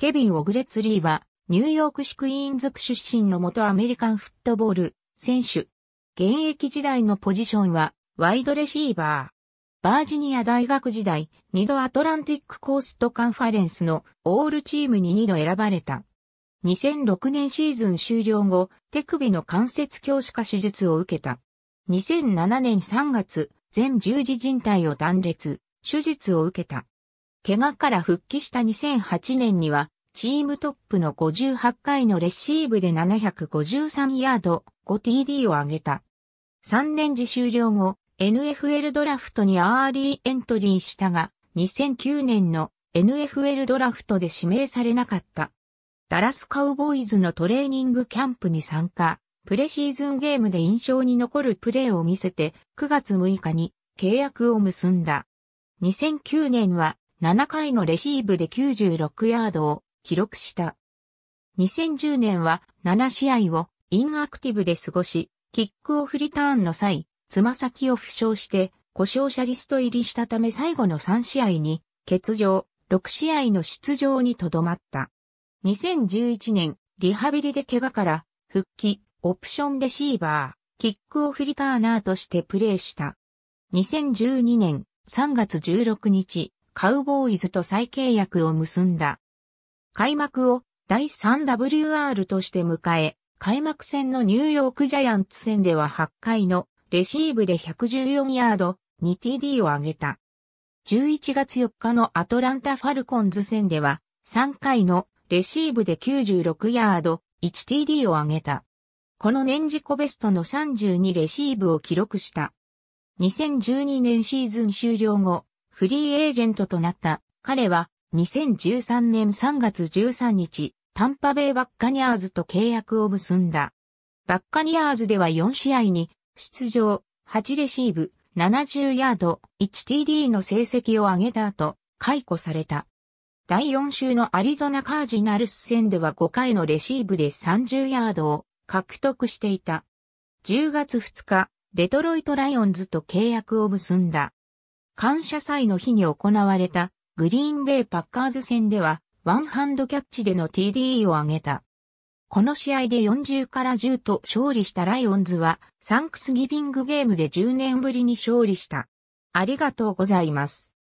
ケビン・オグレツリーは、ニューヨークシクイーンズ区出身の元アメリカンフットボール選手。現役時代のポジションは、ワイドレシーバー。バージニア大学時代、二度アトランティックコーストカンファレンスのオールチームに二度選ばれた。2006年シーズン終了後、手首の関節強視化手術を受けた。2007年3月、全十字靭帯を断裂、手術を受けた。怪我から復帰した2008年には、チームトップの58回のレシーブで753ヤード 5TD を上げた。3年時終了後、NFL ドラフトにアーリーエントリーしたが、2009年の NFL ドラフトで指名されなかった。ダラスカウボーイズのトレーニングキャンプに参加、プレシーズンゲームで印象に残るプレーを見せて、9月6日に契約を結んだ。2009年は7回のレシーブで96ヤードを記録した。2010年は7試合をインアクティブで過ごし、キックオフリターンの際、つま先を負傷して故障者リスト入りしたため最後の3試合に欠場、6試合の出場にとどまった。2011年、リハビリで怪我から復帰、オプションレシーバー、キックオフリターナーとしてプレーした。2012年3月16日、カウボーイズと再契約を結んだ。開幕を第 3WR として迎え、開幕戦のニューヨークジャイアンツ戦では8回のレシーブで114ヤード 2TD を上げた。11月4日のアトランタファルコンズ戦では3回のレシーブで96ヤード 1TD を上げた。この年自己ベストの32レシーブを記録した。2012年シーズン終了後、フリーエージェントとなった彼は2013年3月13日、タンパベイバッカニアーズと契約を結んだ。バッカニアーズでは4試合に出場、8レシーブ、70ヤード、1TD の成績を上げた後、解雇された。第4週のアリゾナカージナルス戦では5回のレシーブで30ヤードを獲得していた。10月2日、デトロイトライオンズと契約を結んだ。感謝祭の日に行われたグリーンベイパッカーズ戦ではワンハンドキャッチでの TD を挙げた。この試合で40から10と勝利したライオンズはサンクスギビングゲームで10年ぶりに勝利した。ありがとうございます。